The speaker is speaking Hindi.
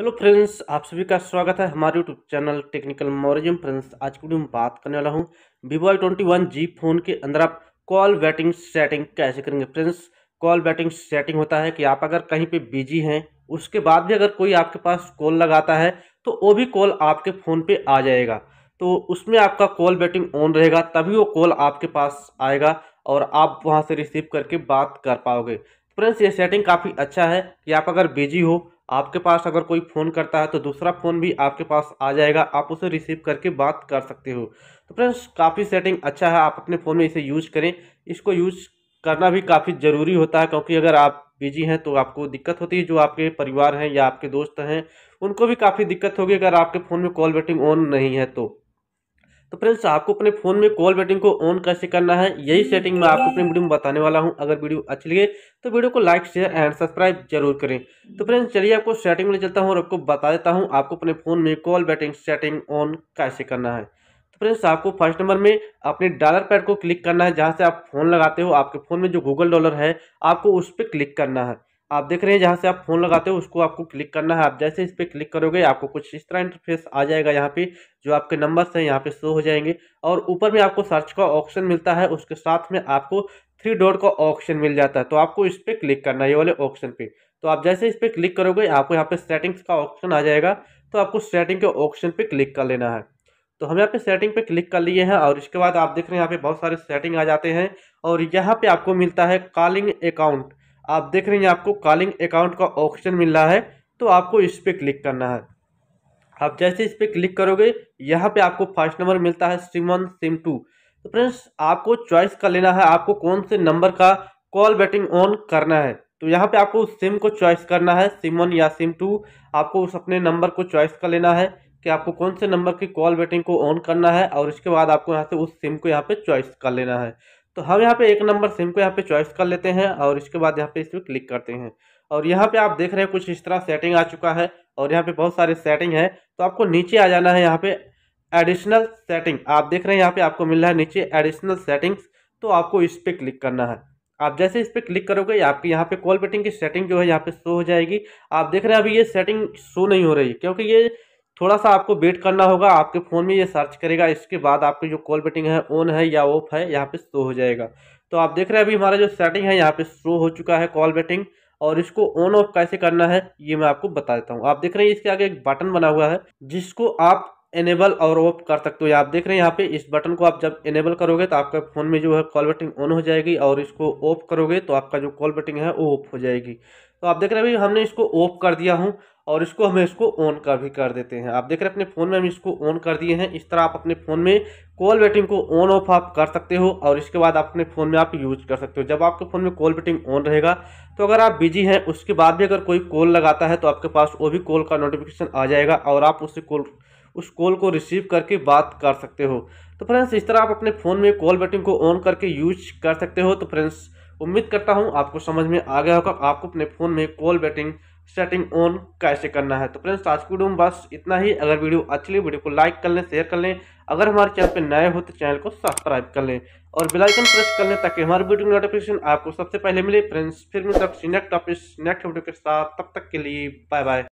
हेलो फ्रेंड्स आप सभी का स्वागत है हमारे यूट्यूब चैनल टेक्निकल मोरिजम फ्रेंड्स आज की वीडियो में बात करने वाला हूँ Vivo I twenty one G phone के अंदर आप कॉल बैटिंग सेटिंग कैसे करेंगे फ्रेंड्स कॉल बैटिंग सेटिंग होता है कि आप अगर कहीं पे बिजी हैं उसके बाद भी अगर कोई आपके पास कॉल लगाता है तो वो भी कॉल आपके फ़ोन पर आ जाएगा तो उसमें आपका कॉल बैटिंग ऑन रहेगा तभी वो कॉल आपके पास आएगा और आप वहाँ से रिसीव करके बात कर पाओगे फ्रेंड्स ये सेटिंग काफ़ी अच्छा है कि आप अगर बिजी हो आपके पास अगर कोई फ़ोन करता है तो दूसरा फ़ोन भी आपके पास आ जाएगा आप उसे रिसीव करके बात कर सकते हो तो फ्रेंड्स काफ़ी सेटिंग अच्छा है आप अपने फ़ोन में इसे यूज करें इसको यूज करना भी काफ़ी ज़रूरी होता है क्योंकि अगर आप बिजी हैं तो आपको दिक्कत होती है जो आपके परिवार हैं या आपके दोस्त हैं उनको भी काफ़ी दिक्कत होगी अगर आपके फ़ोन में कॉल वेटिंग ऑन नहीं है तो तो फ्रेंड्स आपको अपने फ़ोन में कॉल वेटिंग को ऑन कैसे करना है यही सेटिंग मैं आपको अपने वीडियो में बताने वाला हूं अगर वीडियो अच्छी लगे तो वीडियो को लाइक शेयर एंड सब्सक्राइब जरूर करें तो फ्रेंड्स चलिए आपको सेटिंग में चलता हूँ और आपको बता देता हूँ आपको अपने फ़ोन में कॉल वेटिंग सेटिंग ऑन कैसे करना है तो फ्रेंड्स आपको फर्स्ट नंबर में अपने डॉलर पैड को क्लिक करना है जहाँ से आप फ़ोन लगाते हो आपके फ़ोन में जो गूगल डॉलर है आपको उस पर क्लिक करना है आप देख रहे हैं जहाँ से आप फ़ोन लगाते हो उसको आपको क्लिक करना है आप जैसे इस पर क्लिक करोगे आपको कुछ इस तरह इंटरफेस आ जाएगा यहाँ पे जो आपके नंबर्स हैं यहाँ पे शो हो जाएंगे और ऊपर में आपको सर्च का ऑप्शन मिलता है उसके साथ में आपको थ्री डॉट का ऑप्शन मिल जाता है तो आपको इस पर क्लिक करना है ये वाले ऑप्शन पर तो आप जैसे इस पर क्लिक करोगे आपको यहाँ पर सेटिंग्स का ऑप्शन आ जाएगा तो आपको सेटिंग के ऑप्शन पर क्लिक कर लेना है तो हम यहाँ पे सेटिंग पे क्लिक कर लिए हैं और इसके बाद आप देख रहे हैं यहाँ पे बहुत सारे सेटिंग आ जाते हैं और यहाँ पे आपको मिलता है कॉलिंग अकाउंट आप देख रहे हैं आपको कॉलिंग अकाउंट का ऑप्शन मिल रहा है तो आपको इस पर क्लिक करना है आप जैसे इस पर क्लिक करोगे यहाँ पे आपको फर्स्ट नंबर मिलता है सिम वन सिम टू तो फ्रेंड्स आपको चॉइस कर लेना है आपको कौन से नंबर का कॉल बैटिंग ऑन करना है तो यहाँ पे आपको उस सिम को चॉइस करना है सिम वन या सिम टू आपको उस अपने नंबर को चॉइस कर लेना है कि आपको कौन से नंबर की कॉल बैटिंग को ऑन करना है और इसके बाद आपको यहाँ से उस सिम को यहाँ पे चॉइस कर लेना है तो हम यहाँ पे एक नंबर सिम को यहाँ पे चॉइस कर लेते हैं और इसके बाद यहाँ पे इस पर क्लिक करते हैं और यहाँ पे आप देख रहे हैं कुछ इस तरह सेटिंग आ चुका है और यहाँ पे बहुत सारे सेटिंग है तो आपको नीचे आ जाना है यहाँ पे एडिशनल सेटिंग आप देख रहे हैं यहाँ पे आपको मिल रहा है नीचे एडिशनल सेटिंग्स तो आपको इस पर क्लिक करना है आप जैसे इस पर क्लिक करोगे आपके यहाँ पे कॉल बेटिंग की सेटिंग जो है यहाँ पे शो हो जाएगी आप देख रहे हैं अभी ये सेटिंग शो नहीं हो रही क्योंकि ये थोड़ा सा आपको वेट करना होगा आपके फ़ोन में ये सर्च करेगा इसके बाद आपकी जो कॉल बेटिंग है ऑन है या ऑफ है यहाँ पे शो हो जाएगा तो आप देख रहे हैं अभी हमारा जो सेटिंग है यहाँ पे शो हो चुका है कॉल बेटिंग और इसको ऑन ऑफ कैसे करना है ये मैं आपको बता देता हूँ आप देख रहे हैं इसके आगे एक बटन बना हुआ है जिसको आप इनेबल और ऑफ कर सकते हो आप देख रहे हैं यहाँ पे इस बटन को आप जब इनेबल करोगे तो आपका फ़ोन में जो है कॉल बटिंग ऑन हो जाएगी और इसको ऑफ करोगे तो आपका जो कॉल बटिंग है वो ऑफ हो जाएगी तो आप देख रहे हैं भाई हमने इसको ऑफ कर दिया हूँ और इसको हमें इसको ऑन कर भी कर देते हैं आप देख रहे हैं अपने फ़ोन में हम इसको ऑन कर दिए हैं इस तरह आप अपने फ़ोन में कॉल वेटिंग को ऑन ऑफ आप कर सकते हो और इसके बाद आप अपने फ़ोन में आप यूज कर सकते हो जब आपके फ़ोन में कॉल वेटिंग ऑन रहेगा तो अगर आप बिजी हैं उसके बाद भी अगर कोई कॉल लगाता है तो आपके पास वो भी कॉल का नोटिफिकेशन आ जाएगा और आप उससे कॉल उस कॉल को रिसीव करके बात कर सकते हो तो फ्रेंड्स इस तरह आप अपने फ़ोन में कॉल बटन को ऑन करके यूज कर सकते हो तो फ्रेंड्स उम्मीद करता हूँ आपको समझ में आ गया होगा आपको अपने फ़ोन में कॉल बैटिंग सेटिंग ऑन कैसे करना है तो फ्रेंड्स आज की वीडियो में बस इतना ही अगर वीडियो अच्छी लगी वीडियो को लाइक कर लें शेयर कर लें अगर हमारे चैनल पर नए हो तो चैनल को सब्सक्राइब कर लें और बेलाइकन प्रेस कर लें ताकि हमारे वीडियो नोटिफिकेशन आपको सबसे पहले मिले फ्रेंड्स फिर मिलते नेक्स्ट टॉपिक नेक्स्ट वीडियो के साथ तब तक के लिए बाय बाय